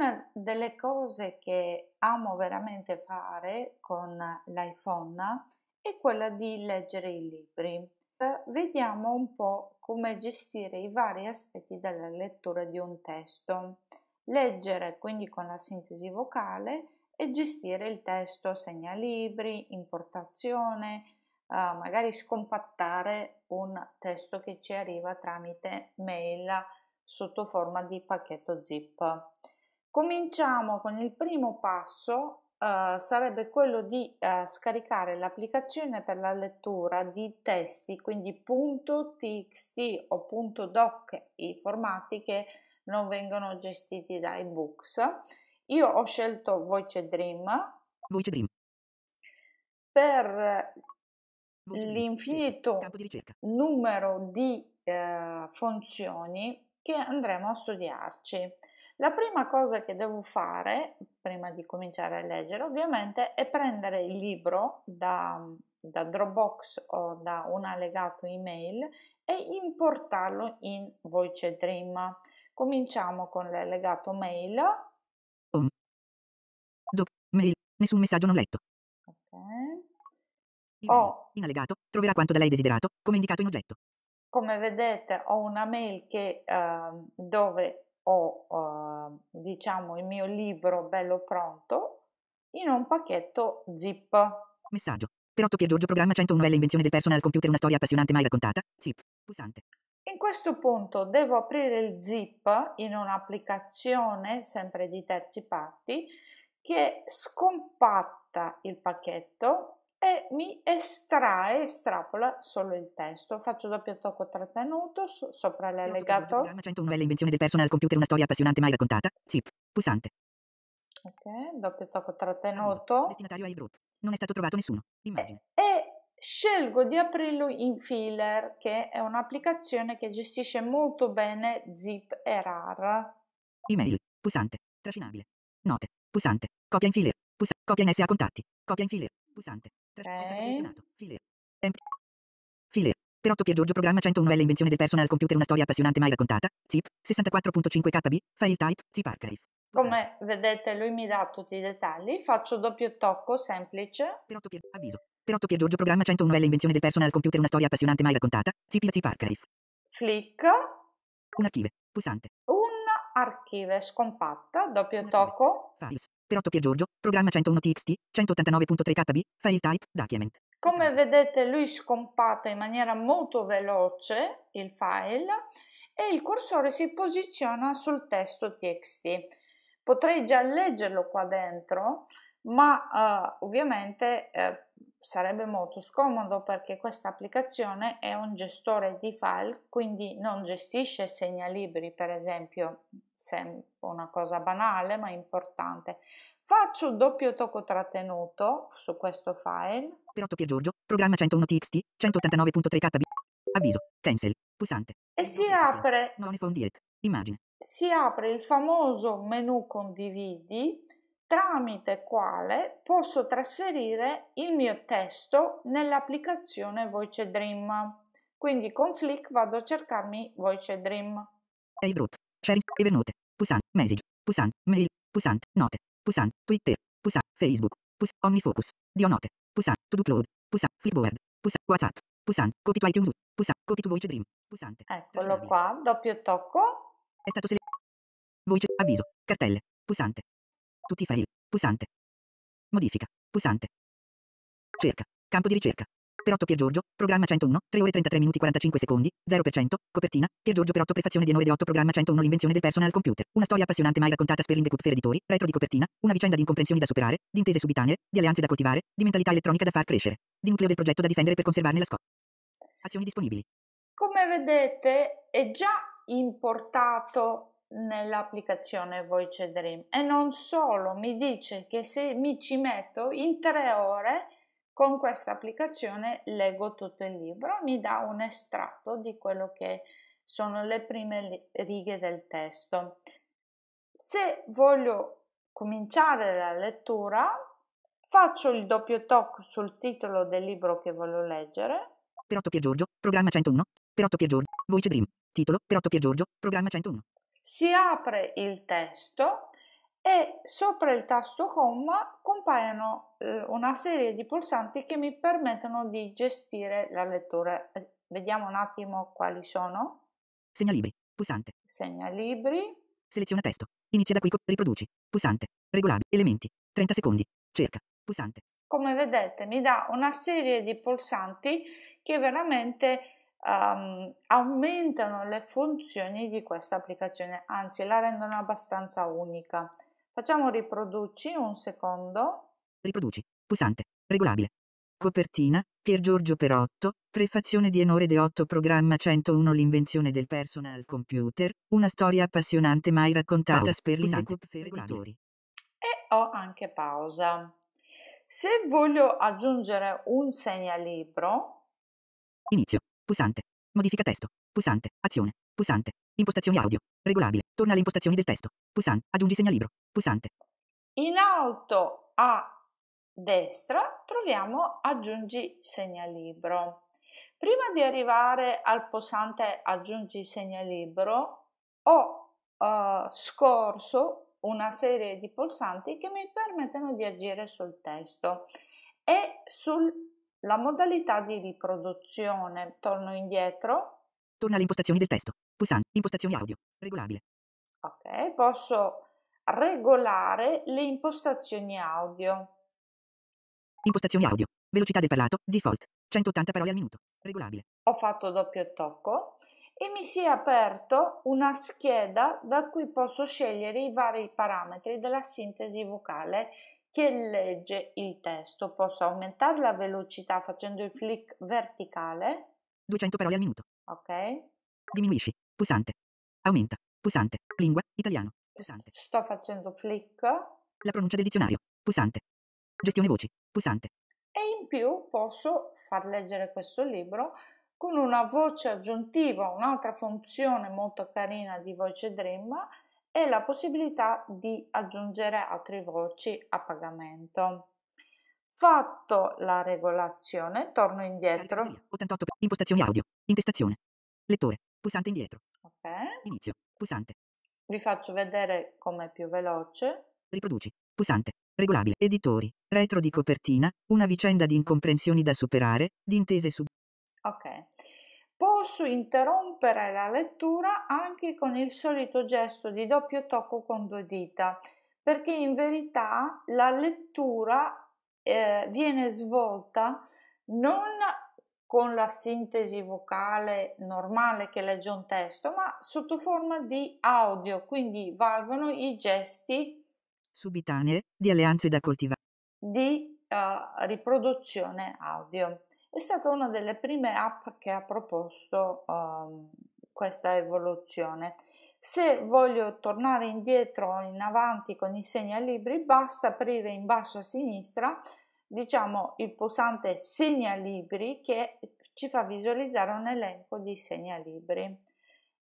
una delle cose che amo veramente fare con l'iPhone è quella di leggere i libri. Vediamo un po' come gestire i vari aspetti della lettura di un testo. Leggere quindi con la sintesi vocale e gestire il testo, segnalibri, importazione, eh, magari scompattare un testo che ci arriva tramite mail sotto forma di pacchetto zip. Cominciamo con il primo passo, eh, sarebbe quello di eh, scaricare l'applicazione per la lettura di testi, quindi .txt o .doc, i formati che non vengono gestiti da ebooks. Io ho scelto Voice Dream. Voice Dream. Per l'infinito numero di eh, funzioni che andremo a studiarci. La prima cosa che devo fare, prima di cominciare a leggere ovviamente, è prendere il libro da, da Dropbox o da un allegato email e importarlo in Voice Dream. Cominciamo con l'allegato mail. mail, nessun messaggio non letto. Ok. Ho, oh. in allegato troverà quanto da lei desiderato, come indicato in oggetto. Come vedete ho una mail che, eh, dove ho eh, diciamo il mio libro bello pronto in un pacchetto zip. Messaggio. Per 8 Pier Giorgio programma 101 è l'invenzione del personal computer, una storia appassionante mai raccontata. Zip. Pulsante. In questo punto devo aprire il zip in un'applicazione sempre di terzi parti che scompatta il pacchetto e mi estrae, estrapola solo il testo. Faccio doppio tocco trattenuto so- sopra l'allegato. 101 è l'invenzione del personal computer, una storia appassionante mai raccontata. Zip, pulsante. Ok, doppio tocco trattenuto. Destinatario ai group. Non è stato trovato nessuno. Immagine. E, e scelgo di aprirlo in Filler, che è un'applicazione che gestisce molto bene zip e rar. Email, pulsante, trascinabile. Note, pulsante, copia in Filler, pulsa- copia in SA contatti, copia in Filler, pulsante. File. Per 8 Giorgio programma 101 novelle invenzione del personal computer una storia appassionante mai raccontata. Zip 64.5 KB file type zip archive. Come vedete lui mi dà tutti i dettagli, faccio doppio tocco semplice. Per 8 avviso. Per 8 Giorgio programma 101 novelle invenzione del personal computer una storia appassionante mai raccontata. Zip zip archive. Flick. Un archive. Pulsante. Un archive scompatta, doppio tocco. Files per 8 Pier Giorgio, programma 101 TXT, 189.3 KB, file type, document. Come vedete lui scompata in maniera molto veloce il file e il cursore si posiziona sul testo TXT. Potrei già leggerlo qua dentro, ma eh, ovviamente eh, sarebbe molto scomodo perché questa applicazione è un gestore di file, quindi non gestisce segnalibri, per esempio, sempre una cosa banale ma importante. Faccio doppio tocco trattenuto su questo file. Per 8 Piergiorgio, programma 101txt, 189.3kb. Avviso, cancel, pulsante. E si apre. Non Immagine. Si apre il famoso menu condividi tramite quale posso trasferire il mio testo nell'applicazione Voice Dream. Quindi con Flick vado a cercarmi Voice Dream. Hey group, sharing, evernote, pulsante, message, pulsante, mail, pulsante, note, pulsante, Twitter, pulsante, Facebook, pulsante, OmniFocus, Dionote, pulsante, To Do Cloud, pulsante, Flipboard, pulsante, WhatsApp, pulsante, Copy to iTunes, pulsante, Copy to Voice Dream, pulsante. Eccolo qua, doppio tocco. È stato selezionato. Voice, avviso, cartelle, pulsante, tutti i file. Pulsante. Modifica. Pulsante. Cerca. Campo di ricerca. Perotto Piergiorgio, programma 101, 3 ore 33 minuti 45 secondi, 0%, copertina, Piergiorgio Perotto prefazione di Enore di 8 programma 101 l'invenzione del personal computer, una storia appassionante mai raccontata per Coop editori, retro di copertina, una vicenda di incomprensioni da superare, di intese subitanee, di alleanze da coltivare, di mentalità elettronica da far crescere, di nucleo del progetto da difendere per conservarne la scopo. Azioni disponibili. Come vedete è già importato nell'applicazione Voice Dream e non solo, mi dice che se mi ci metto in tre ore con questa applicazione leggo tutto il libro, mi dà un estratto di quello che sono le prime righe del testo. Se voglio cominciare la lettura, faccio il doppio toc sul titolo del libro che voglio leggere. Per 8 Pier Giorgio, programma 101, per 8 Pier Giorgio, Voice Dream, titolo per 8 Pier Giorgio, programma 101. Si apre il testo e sopra il tasto Home compaiono eh, una serie di pulsanti che mi permettono di gestire la lettura. Eh, vediamo un attimo quali sono. Segna libri, pulsante. Segna libri. Seleziona testo. Inizia da qui, riproduci. Pulsante. Regolabili. Elementi. 30 secondi. Cerca. Pulsante. Come vedete mi dà una serie di pulsanti che veramente um, aumentano le funzioni di questa applicazione, anzi la rendono abbastanza unica. Facciamo riproduci un secondo. Riproduci, pulsante, regolabile. Copertina, Pier Giorgio Perotto, prefazione di Enore De Otto, programma 101 L'invenzione del personal computer, una storia appassionante mai raccontata pausa, per l'inseguitori. E ho anche pausa. Se voglio aggiungere un segnalibro, inizio, Pulsante. Modifica testo. Pulsante. Azione. Pulsante. Impostazioni audio. Regolabile. Torna alle impostazioni del testo. Pulsante. Aggiungi segnalibro. Pulsante. In alto a destra troviamo aggiungi segnalibro. Prima di arrivare al pulsante aggiungi segnalibro ho eh, scorso una serie di pulsanti che mi permettono di agire sul testo e sul la modalità di riproduzione, torno indietro. Torna alle impostazioni del testo. Pulsante, impostazioni audio, regolabile. Ok, posso regolare le impostazioni audio. Impostazioni audio, velocità del parlato, default, 180 parole al minuto, regolabile. Ho fatto doppio tocco e mi si è aperto una scheda da cui posso scegliere i vari parametri della sintesi vocale che legge il testo. Posso aumentare la velocità facendo il flick verticale. 200 parole al minuto. Ok. Diminuisci. Pulsante. Aumenta. Pulsante. Lingua. Italiano. Pulsante. Sto facendo flick. La pronuncia del dizionario. Pulsante. Gestione voci. Pulsante. E in più posso far leggere questo libro con una voce aggiuntiva, un'altra funzione molto carina di Voice Dream e la possibilità di aggiungere altre voci a pagamento. Fatto la regolazione, torno indietro. 88 impostazioni audio, intestazione, lettore, pulsante indietro. Ok. Inizio, pulsante. Vi faccio vedere com'è più veloce. Riproduci, pulsante, regolabile, editori, retro di copertina, una vicenda di incomprensioni da superare, di intese su... Ok. Posso interrompere la lettura anche con il solito gesto di doppio tocco con due dita, perché in verità la lettura eh, viene svolta non con la sintesi vocale normale che legge un testo, ma sotto forma di audio, quindi valgono i gesti subitanee di alleanze da coltivare di uh, riproduzione audio è stata una delle prime app che ha proposto um, questa evoluzione. Se voglio tornare indietro o in avanti con i segnalibri, basta aprire in basso a sinistra diciamo il pulsante segnalibri che ci fa visualizzare un elenco di segnalibri.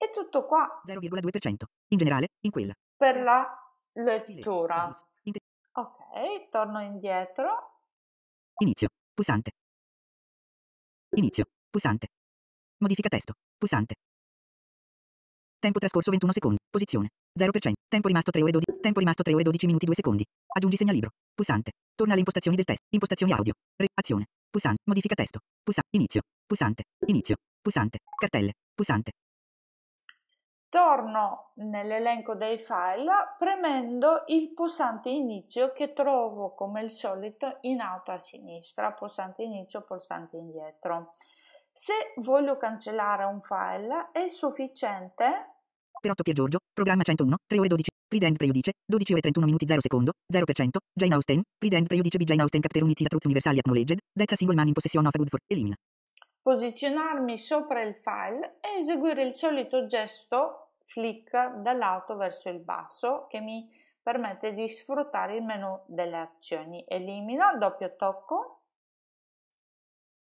E tutto qua 0,2% in generale in quella per la lettura. Ok, torno indietro. Inizio pulsante Inizio. Pulsante. Modifica testo. Pulsante. Tempo trascorso 21 secondi. Posizione. 0%. Tempo rimasto 3 ore 12. Tempo rimasto 3 ore 12 minuti 2 secondi. Aggiungi segnalibro. Pulsante. Torna alle impostazioni del test. Impostazioni audio. Re. Azione. Pulsante. Modifica testo. Pulsante. Inizio. Pulsante. Inizio. Pulsante. Cartelle. Pulsante. Torno nell'elenco dei file premendo il pulsante inizio che trovo come al solito in alto a sinistra, pulsante inizio, pulsante indietro. Se voglio cancellare un file è sufficiente per 8 Pier Giorgio, programma 101, 3 ore 12, Pridend prejudice, 12 ore 31 minuti 0 secondo, 0%, Jane Austen, Pridend prejudice B Jane Austen Capter Unity Truth Universal Acknowledged, decca Single Man in Possession of a Good For, elimina posizionarmi sopra il file e eseguire il solito gesto flick dall'alto verso il basso che mi permette di sfruttare il menu delle azioni. Elimina, doppio tocco.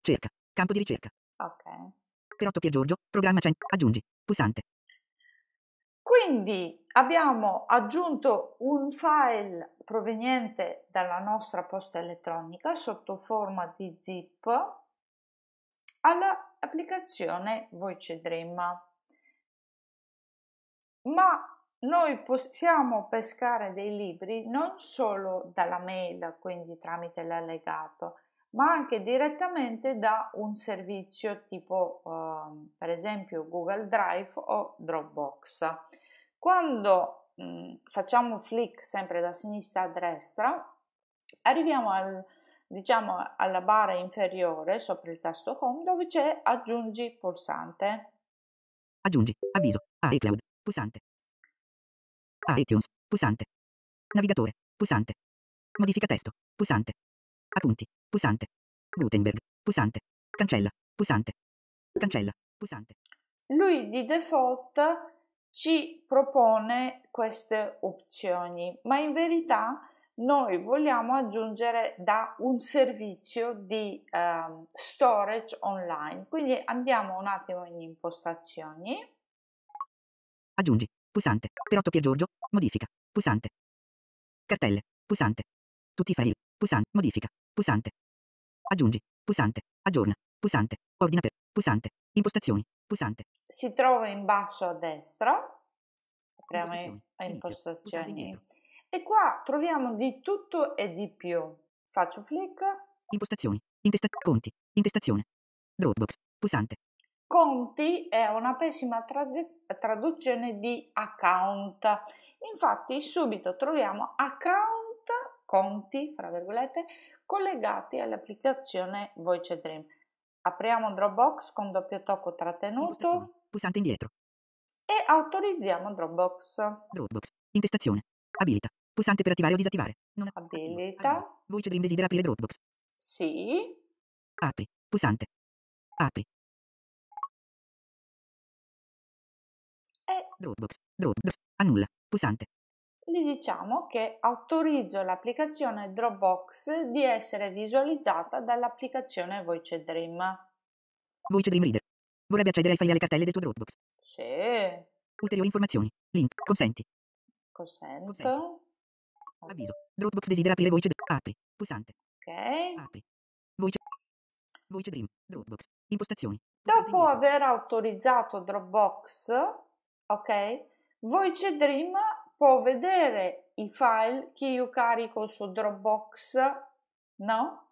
Cerca, campo di ricerca. Ok. Per Otto Giorgio, programma 100, aggiungi, pulsante. Quindi abbiamo aggiunto un file proveniente dalla nostra posta elettronica sotto forma di zip all'applicazione Voice Dream. Ma noi possiamo pescare dei libri non solo dalla mail, quindi tramite l'allegato, ma anche direttamente da un servizio tipo eh, per esempio Google Drive o Dropbox. Quando mh, facciamo flick sempre da sinistra a destra, arriviamo al diciamo alla barra inferiore sopra il tasto home dove c'è aggiungi pulsante. Aggiungi, avviso, iCloud, pulsante. iTunes, pulsante. Navigatore, pulsante. Modifica testo, pulsante. Appunti, pulsante. Gutenberg, pulsante. Cancella, pulsante. Cancella, pulsante. Lui di default ci propone queste opzioni, ma in verità noi vogliamo aggiungere da un servizio di eh, storage online. Quindi andiamo un attimo in impostazioni. Aggiungi, pulsante, Per Perotto Piergiorgio, modifica, pulsante. Cartelle, pulsante. Tutti i file, pulsante, modifica, pulsante. Aggiungi, pulsante, aggiorna, pulsante, ordina per, pulsante, impostazioni, pulsante. Si trova in basso a destra. Apriamo impostazioni. impostazioni. E qua troviamo di tutto e di più. Faccio flick. Impostazioni. Intesta- conti. Intestazione. Dropbox. Pulsante. Conti è una pessima trad- traduzione di account. Infatti subito troviamo account, conti, fra virgolette, collegati all'applicazione Voice Dream. Apriamo Dropbox con doppio tocco trattenuto. Pulsante indietro. E autorizziamo Dropbox. Dropbox. Intestazione. Abilita. Pulsante per attivare o disattivare. Non Abilita. Voice Dream desidera aprire Dropbox. Sì. Apri. Pulsante. Apri. E Dropbox. Dropbox. Annulla. Pulsante. Gli diciamo che autorizzo l'applicazione Dropbox di essere visualizzata dall'applicazione Voice Dream. Voice Dream Reader. Vorrebbe accedere ai file e alle cartelle del tuo Dropbox. Sì. Ulteriori informazioni. Link. Consenti. Consento. Consento. Avviso. Dropbox desidera aprire voce. Apri. Pulsante. Ok. Apri. Voice. Voice Dream. Dropbox. Impostazioni. Dopo aver autorizzato Dropbox, ok, Voice Dream può vedere i file che io carico su Dropbox, no?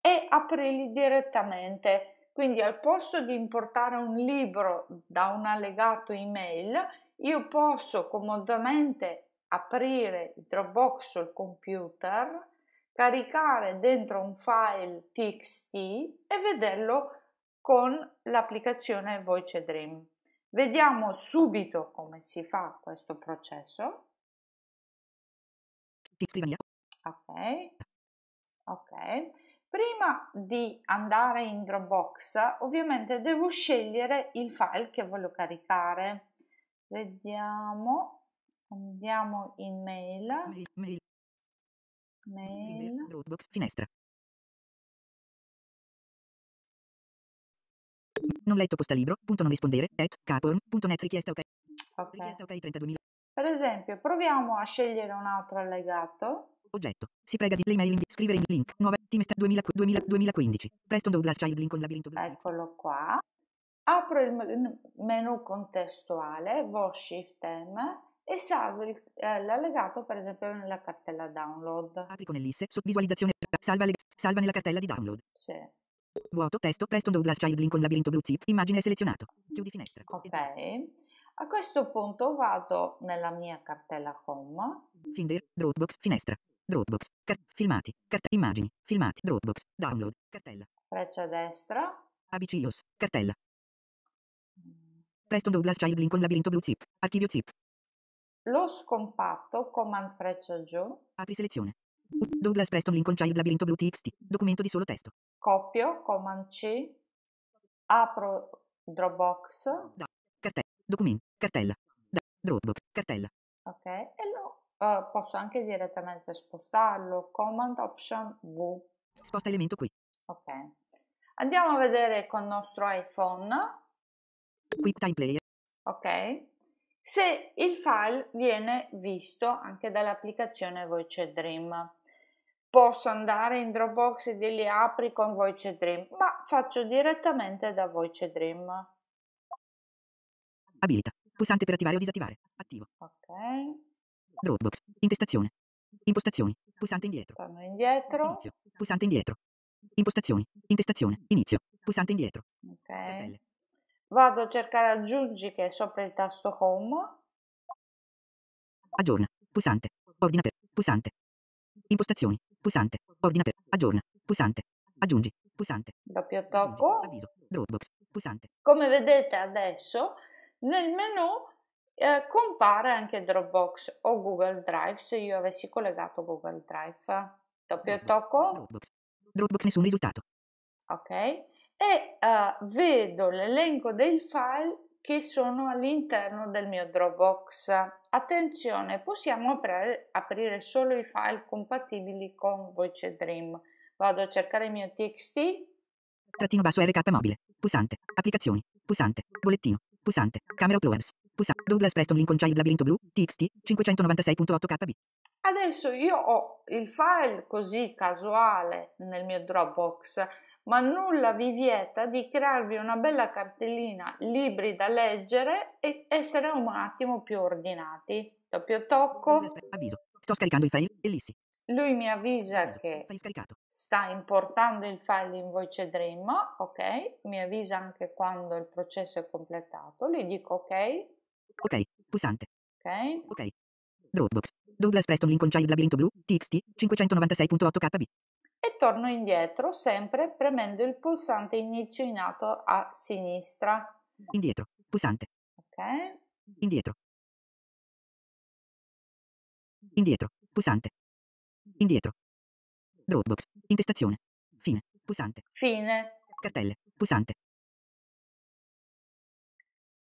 E aprirli direttamente. Quindi al posto di importare un libro da un allegato email, io posso comodamente aprire Dropbox sul computer, caricare dentro un file txt e vederlo con l'applicazione Voice Dream. Vediamo subito come si fa questo processo. Ok, ok. Prima di andare in Dropbox, ovviamente devo scegliere il file che voglio caricare. Vediamo, Andiamo in mail. Mail. mail. mail. Dropbox finestra. Non letto postalibro, punto non rispondere, at caporn.net richiesta ok. okay. Richiesta ok 32.000. Per esempio, proviamo a scegliere un altro allegato. Oggetto. Si prega di l'email in scrivere in link 9 trimestre 2000, 2000, 2015. Preston Douglas Child Lincoln Labirinto Eccolo qua. Apro il menu contestuale, Vo Shift M e salvo il, eh, l'allegato per esempio nella cartella download. Apri con ellisse, su, visualizzazione, eh, salva, salva nella cartella di download. Sì. Vuoto, testo, presto Douglas Child Link con Labirinto Blue Zip, immagine selezionato, chiudi finestra. Ok, a questo punto vado nella mia cartella home. Finder, Dropbox, finestra, Dropbox, car- filmati, carta- immagini, filmati, Dropbox, download, cartella. Freccia destra. Abicios, cartella. Mm. Preston Douglas Child Link con Labirinto Blue Zip, archivio zip, lo scompatto, command freccia giù. Apri selezione. Douglas Preston Lincolnshire Labirinto Blu TXT, documento di solo testo. Copio, command C. Apro Dropbox. Da, cartella, documento, cartella. Da, Dropbox, cartella. Ok, e lo uh, posso anche direttamente spostarlo. Command Option V. Sposta elemento qui. Ok. Andiamo a vedere con il nostro iPhone. Quick time Player. Ok se il file viene visto anche dall'applicazione Voice Dream. Posso andare in Dropbox e li apri con Voice Dream, ma faccio direttamente da Voice Dream. Abilita. Pulsante per attivare o disattivare. Attivo. Ok. Dropbox. Intestazione. Impostazioni. Pulsante indietro. Torno indietro. Inizio. Pulsante indietro. Impostazioni. Intestazione. Inizio. Pulsante indietro. Ok. Cartelle. Vado a cercare aggiungi che è sopra il tasto home. Aggiorna. Pulsante. Ordina per. Pulsante. Impostazioni. Pulsante. Ordina per. Aggiorna. Pulsante. Aggiungi. Pulsante. Doppio tocco. Avviso. Dropbox. Pulsante. Come vedete adesso nel menu eh, compare anche Dropbox o Google Drive se io avessi collegato Google Drive. Doppio Dropbox, tocco. Dropbox. Dropbox nessun risultato. Ok e uh, vedo l'elenco dei file che sono all'interno del mio Dropbox. Attenzione, possiamo aprire, aprire solo i file compatibili con Voice Dream. Vado a cercare il mio txt. Trattino basso RK mobile. Pulsante. Applicazioni. Pulsante. Bollettino. Pulsante. Camera uploads. Pulsante. Douglas Preston Lincoln Child Labirinto Blu. TXT 596.8kb. Adesso io ho il file così casuale nel mio Dropbox ma nulla vi vieta di crearvi una bella cartellina, libri da leggere e essere un attimo più ordinati. Doppio tocco. Avviso. Sto scaricando il file ellissi. Lui mi avvisa che sta importando il file in voce Dream, ok? Mi avvisa anche quando il processo è completato. Gli dico ok. Ok, pulsante. Ok. Ok. Dropbox. Douglas Preston Lincoln Child Labirinto Blu, TXT, 596.8 KB e torno indietro sempre premendo il pulsante inizio in alto a sinistra. Indietro, pulsante. Ok. Indietro. Indietro, pulsante. Indietro. Dropbox, intestazione. Fine, pulsante. Fine. Cartelle, pulsante.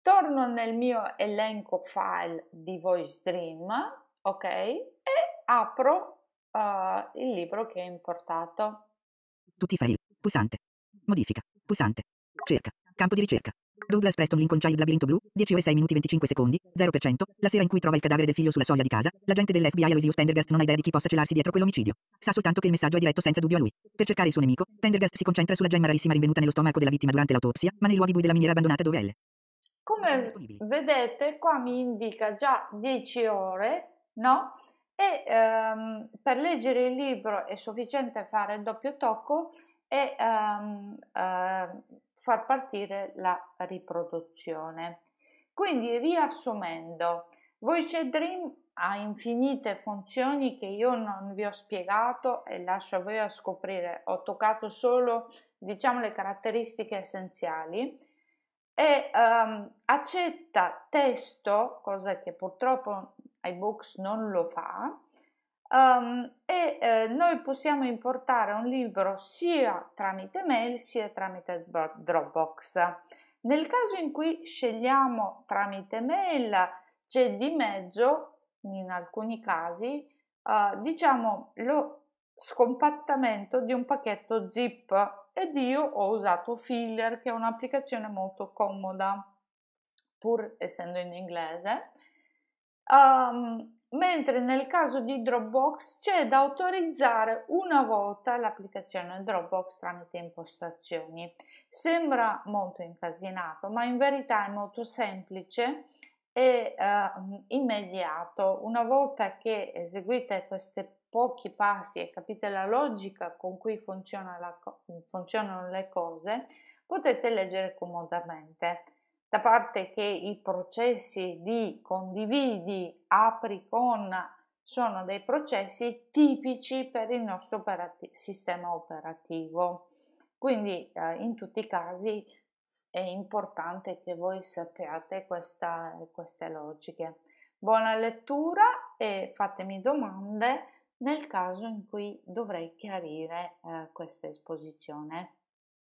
Torno nel mio elenco file di Voice Dream, ok, e apro Ah, il libro che è importato. Tutti i file. Pulsante. Modifica. Pulsante. Cerca. Campo di ricerca. Douglas Preston Lincolnshire Child labirinto blu, 10 ore 6 minuti 25 secondi, 0%, la sera in cui trova il cadavere del figlio sulla soglia di casa, l'agente dell'FBI Aloysius Pendergast non ha idea di chi possa celarsi dietro quell'omicidio. Sa soltanto che il messaggio è diretto senza dubbio a lui. Per cercare il suo nemico, Pendergast si concentra sulla gemma rarissima rinvenuta nello stomaco della vittima durante l'autopsia, ma nei luoghi bui della miniera abbandonata dove è. Come vedete, qua mi indica già 10 ore, no? e ehm, per leggere il libro è sufficiente fare il doppio tocco e ehm, eh, far partire la riproduzione. Quindi riassumendo, Voice Dream ha infinite funzioni che io non vi ho spiegato e lascio a voi a scoprire. Ho toccato solo diciamo le caratteristiche essenziali e um, accetta testo, cosa che purtroppo iBooks non lo fa. Um, e eh, noi possiamo importare un libro sia tramite mail sia tramite Dropbox. Nel caso in cui scegliamo tramite mail, c'è di mezzo, in alcuni casi, eh, diciamo lo scompattamento di un pacchetto zip ed io ho usato Filler che è un'applicazione molto comoda pur essendo in inglese Um, mentre nel caso di Dropbox c'è da autorizzare una volta l'applicazione Dropbox tramite impostazioni. Sembra molto incasinato, ma in verità è molto semplice e uh, immediato. Una volta che eseguite questi pochi passi e capite la logica con cui funziona co funzionano le cose, potete leggere comodamente la parte che i processi di condividi, apri con, sono dei processi tipici per il nostro operati- sistema operativo. Quindi eh, in tutti i casi è importante che voi sappiate questa, queste logiche. Buona lettura e fatemi domande nel caso in cui dovrei chiarire eh, questa esposizione.